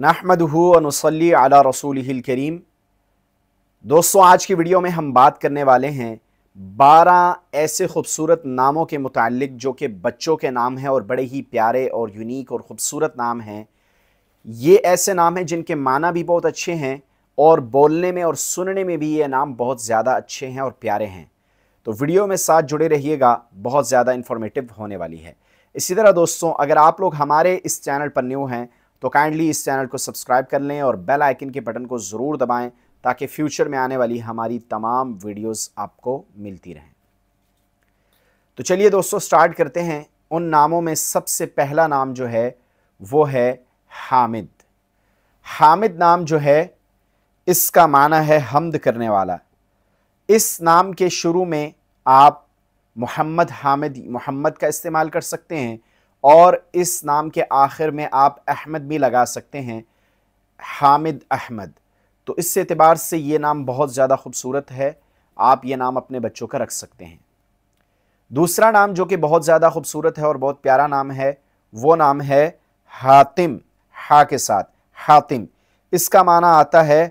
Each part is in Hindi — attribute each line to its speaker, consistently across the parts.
Speaker 1: नाहमदूनसली अला रसूल करीम दोस्तों आज की वीडियो में हम बात करने वाले हैं बारह ऐसे खूबसूरत नामों के मुतालिक जो कि बच्चों के नाम हैं और बड़े ही प्यारे और यूनिक और ख़ूबसूरत नाम हैं ये ऐसे नाम हैं जिनके माना भी बहुत अच्छे हैं और बोलने में और सुनने में भी ये नाम बहुत ज़्यादा अच्छे हैं और प्यारे हैं तो वीडियो में साथ जुड़े रहिएगा बहुत ज़्यादा इन्फॉर्मेटिव होने वाली है इसी तरह दोस्तों अगर आप लोग हमारे इस चैनल पर न्यू हैं तो काइंडली इस चैनल को सब्सक्राइब कर लें और बेल आइकन के बटन को ज़रूर दबाएं ताकि फ्यूचर में आने वाली हमारी तमाम वीडियोस आपको मिलती रहें तो चलिए दोस्तों स्टार्ट करते हैं उन नामों में सबसे पहला नाम जो है वो है हामिद हामिद नाम जो है इसका माना है हमद करने वाला इस नाम के शुरू में आप मोहम्मद हामिद मोहम्मद का इस्तेमाल कर सकते हैं और इस नाम के आखिर में आप अहमद भी लगा सकते हैं हामिद अहमद तो इस एतबार से ये नाम बहुत ज़्यादा खूबसूरत है आप ये नाम अपने बच्चों का रख सकते हैं दूसरा नाम जो कि बहुत ज़्यादा खूबसूरत है और बहुत प्यारा नाम है वो नाम है हातिम हा के साथ हातिम इसका माना आता है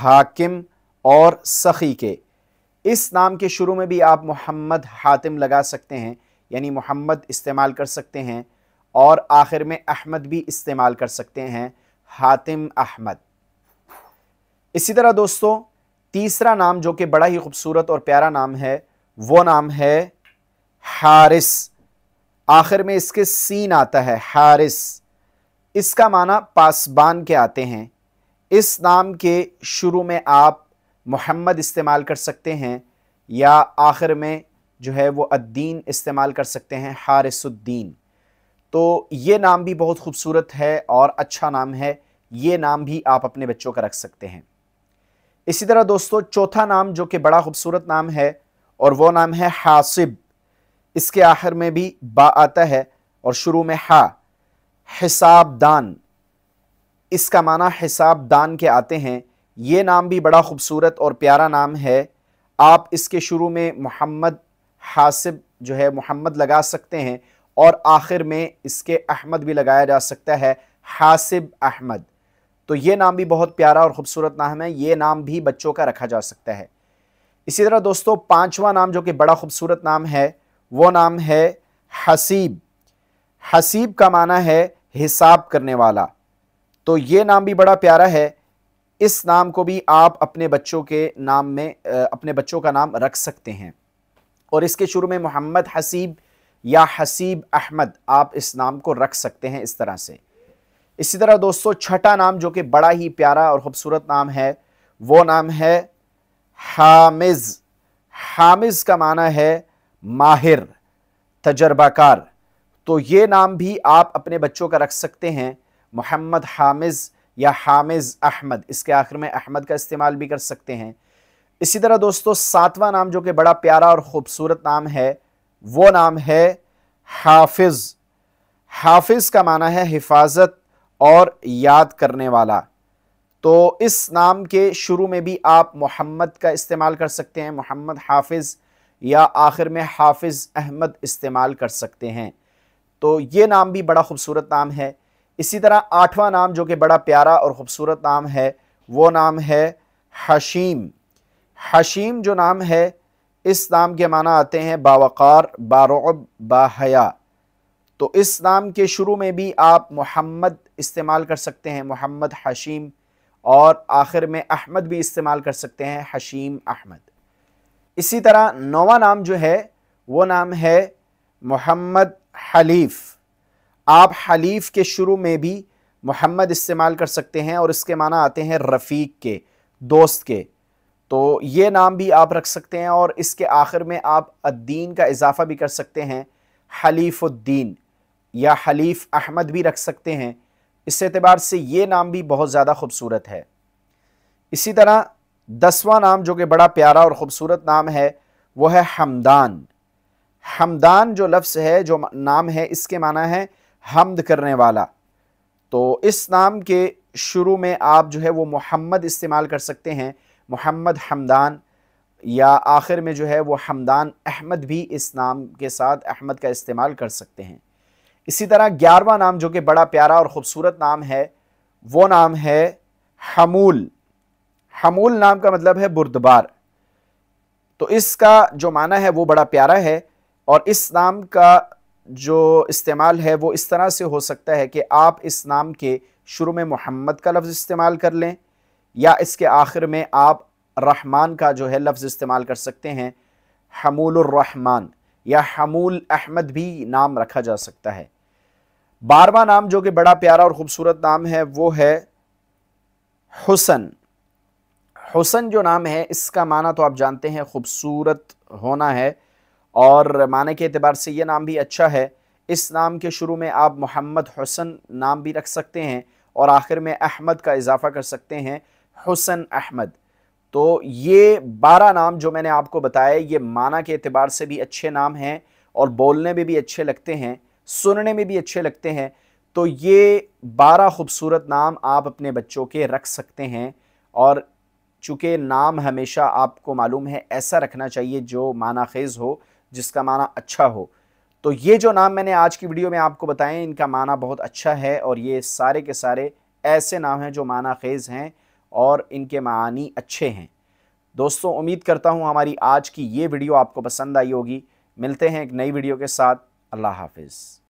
Speaker 1: हाकिम और सखी के इस नाम के शुरू में भी आप मोहम्मद हातिम लगा सकते हैं यानी मोहम्मद इस्तेमाल कर सकते हैं और आखिर में अहमद भी इस्तेमाल कर सकते हैं हातिम अहमद इसी तरह दोस्तों तीसरा नाम जो कि बड़ा ही खूबसूरत और प्यारा नाम है वो नाम है हारिस आखिर में इसके सीन आता है हारिस इसका माना पासबान के आते हैं इस नाम के शुरू में आप मोहम्मद इस्तेमाल कर सकते हैं या आखिर में जो है वो अद्दीन इस्तेमाल कर सकते हैं हारिसुद्दीन तो ये नाम भी बहुत खूबसूरत है और अच्छा नाम है ये नाम भी आप अपने बच्चों का रख सकते हैं इसी तरह दोस्तों चौथा नाम जो कि बड़ा खूबसूरत नाम है और वो नाम है हासिब इसके आखिर में भी बा आता है और शुरू में हा हिसाबदान इसका माना हिसाबदान के आते हैं ये नाम भी बड़ा खूबसूरत और प्यारा नाम है आप इसके शुरू में मोहम्मद हासिब जो है मोहम्मद लगा सकते हैं और आखिर में इसके अहमद भी लगाया जा सकता है हासिब अहमद तो ये नाम भी बहुत प्यारा और ख़ूबसूरत नाम है ये नाम भी बच्चों का रखा जा सकता है इसी तरह दोस्तों पांचवा नाम जो कि बड़ा ख़ूबसूरत नाम है वो नाम है हसीब हसीब का माना है हिसाब करने वाला तो ये नाम भी बड़ा प्यारा है इस नाम को भी आप अपने बच्चों के नाम में अपने बच्चों का नाम रख सकते हैं और इसके शुरू में मोहम्मद हसीब या हसीब अहमद आप इस नाम को रख सकते हैं इस तरह से इसी तरह दोस्तों छठा नाम जो कि बड़ा ही प्यारा और ख़ूबसूरत नाम है वो नाम है हामिज़ हामिज़ का माना है माहिर तजर्बाकार तो ये नाम भी आप अपने बच्चों का रख सकते हैं मोहम्मद हामिज़ या हामिज़ अहमद इसके आखिर में अहमद का इस्तेमाल भी कर सकते हैं इसी तरह दोस्तों सातवां नाम जो कि बड़ा प्यारा और ख़ूबसूरत नाम है वो नाम है हाफिज़ हाफिज़ का माना है हिफाजत और याद करने वाला तो इस नाम के शुरू में भी आप मोहम्मद का इस्तेमाल कर सकते हैं मोहम्मद हाफिज़ या आखिर में हाफिज़ अहमद इस्तेमाल कर सकते हैं तो ये नाम भी बड़ा ख़ूबसूरत नाम है इसी तरह आठवां नाम जो कि बड़ा प्यारा और ख़ूबसूरत नाम है वो नाम है हशीम हशीम जो नाम है इस नाम के माना आते हैं बावक़ार बारब बाहया तो इस नाम के शुरू में भी आप मोहम्मद इस्तेमाल कर सकते हैं मोहम्मद हशीम और आखिर में अहमद भी इस्तेमाल कर सकते हैं हशीम अहमद इसी तरह नौवा नाम जो है वो नाम है मोहम्मद हलीफ़ आप हलीफ़ के शुरू में भी मोहम्मद इस्तेमाल कर सकते हैं और इसके माना आते हैं रफ़ीक के दोस्त के तो ये नाम भी आप रख सकते हैं और इसके आखिर में आप अद्दीन का इजाफा भी कर सकते हैं हलीफ़ुद्दीन या हलीफ़ अहमद भी रख सकते हैं इस एतबार से ये नाम भी बहुत ज़्यादा खूबसूरत है इसी तरह दसवां नाम जो कि बड़ा प्यारा और ख़ूबसूरत नाम है वो है हमदान हमदान जो लफ्ज़ है जो नाम है इसके माना है हमद करने वाला तो इस नाम के शुरू में आप जो है वो मोहम्मद इस्तेमाल कर सकते हैं मोहम्मद हमदान या आखिर में जो है वो हमदान अहमद भी इस नाम के साथ अहमद का इस्तेमाल कर सकते हैं इसी तरह ग्यारहवा नाम जो कि बड़ा प्यारा और ख़ूबसूरत नाम है वो नाम है हमूल हमूल नाम का मतलब है बुरदबार तो इसका जो माना है वो बड़ा प्यारा है और इस नाम का जो इस्तेमाल है वो इस तरह से हो सकता है कि आप इस नाम के शुरू में मोहम्मद का लफ्ज़ इस्तेमाल कर लें या इसके आखिर में आप रहमान का जो है लफ्ज़ इस्तेमाल कर सकते हैं हमूलरहमान या हमूल अहमद भी नाम रखा जा सकता है बारवा नाम जो कि बड़ा प्यारा और ख़ूबसूरत नाम है वो है हुसन हुसन जो नाम है इसका माना तो आप जानते हैं ख़ूबसूरत होना है और माने के अतबार से ये नाम भी अच्छा है इस नाम के शुरू में आप मोहम्मद हुसन नाम भी रख सकते हैं और आखिर में अहमद का इजाफ़ा कर सकते हैं हुसन अहमद तो ये बारह नाम जो मैंने आपको बताया ये माना के अतबार से भी अच्छे नाम हैं और बोलने में भी अच्छे लगते हैं सुनने में भी अच्छे लगते हैं तो ये बारह खूबसूरत नाम आप अपने बच्चों के रख सकते हैं और चूँकि नाम हमेशा आपको मालूम है ऐसा रखना चाहिए जो माना खेज़ हो जिसका माना अच्छा हो तो ये जो नाम मैंने आज की वीडियो में आपको बताएं इनका माना बहुत अच्छा है और ये सारे के सारे ऐसे नाम हैं जो माना खेज़ हैं और इनके मानी अच्छे हैं दोस्तों उम्मीद करता हूँ हमारी आज की ये वीडियो आपको पसंद आई होगी मिलते हैं एक नई वीडियो के साथ अल्लाह हाफिज़